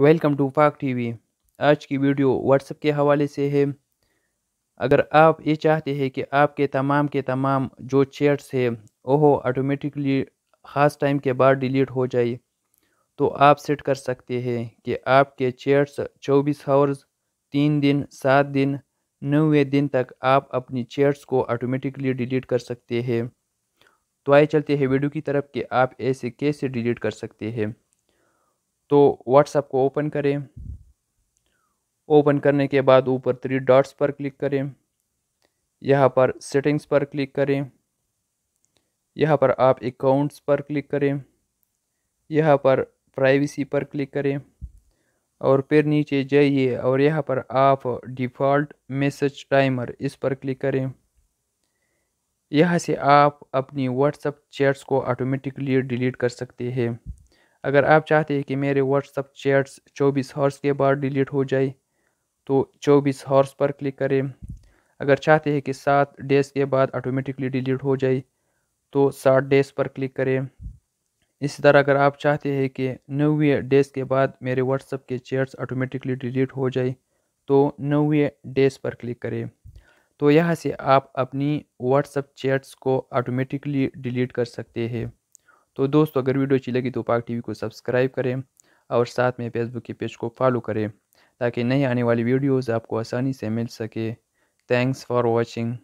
welcome to पाक TV आज की वीडियो व्हाट्सएप के हवाले से है अगर आप ये चाहते हैं कि आपके तमाम के तमाम जो चैट्स है वह ऑटोमेटिकली ख़ास टाइम के बाद डिलीट हो जाए तो आप सेट कर सकते हैं कि आपके चैट्स 24 आवर्स तीन दिन सात दिन नवे दिन तक आप अपनी चैट्स को ऑटोमेटिकली डिलीट कर सकते हैं तो आए चलते हैं वीडियो की तरफ कि आप ऐसे कैसे डिलीट कर सकते हैं तो व्हाट्सएप को ओपन करें ओपन करने के बाद ऊपर थ्री डॉट्स पर क्लिक करें यहाँ पर सेटिंग्स पर क्लिक करें यहाँ पर आप अकाउंट्स पर क्लिक करें यहाँ पर प्राइवेसी पर क्लिक करें और फिर नीचे जाइए और यहाँ पर आप डिफ़ॉल्ट मैसेज टाइमर इस पर क्लिक करें यहाँ से आप अपनी व्हाट्सअप चैट्स को ऑटोमेटिकली डिलीट कर सकते हैं अगर आप चाहते हैं कि मेरे व्हाट्सअप चैट्स 24 हॉर्स के बाद डिलीट हो जाए तो 24 हॉर्स पर क्लिक करें अगर चाहते हैं कि सात डेज़ के बाद ऑटोमेटिकली डिलीट हो जाए तो सात डेज़ पर क्लिक करें इसी तरह अगर आप चाहते हैं कि नवे डेज़ के बाद मेरे व्हाट्सअप के चैट्स ऑटोमेटिकली डिलीट हो जाए तो नवे डेज़ पर क्लिक करें तो यहाँ से आप अपनी व्हाट्सअप चैट्स को ऑटोमेटिकली डिलीट कर सकते हैं तो दोस्तों अगर वीडियो अच्छी लगी तो पाक टीवी को सब्सक्राइब करें और साथ में फेसबुक के पेज को फॉलो करें ताकि नई आने वाली वीडियोस आपको आसानी से मिल सके थैंक्स फॉर वॉचिंग